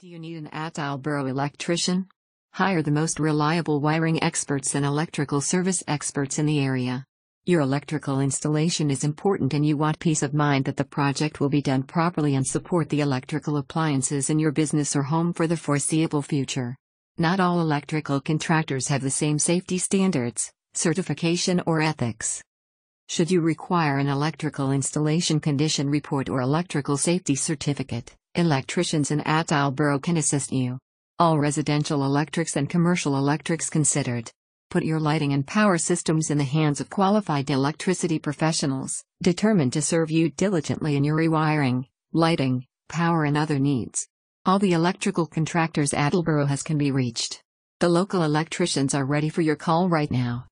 Do you need an Attleboro electrician? Hire the most reliable wiring experts and electrical service experts in the area. Your electrical installation is important and you want peace of mind that the project will be done properly and support the electrical appliances in your business or home for the foreseeable future. Not all electrical contractors have the same safety standards, certification, or ethics. Should you require an electrical installation condition report or electrical safety certificate, Electricians in Attleboro can assist you. All residential electrics and commercial electrics considered. Put your lighting and power systems in the hands of qualified electricity professionals, determined to serve you diligently in your rewiring, lighting, power, and other needs. All the electrical contractors Attleboro has can be reached. The local electricians are ready for your call right now.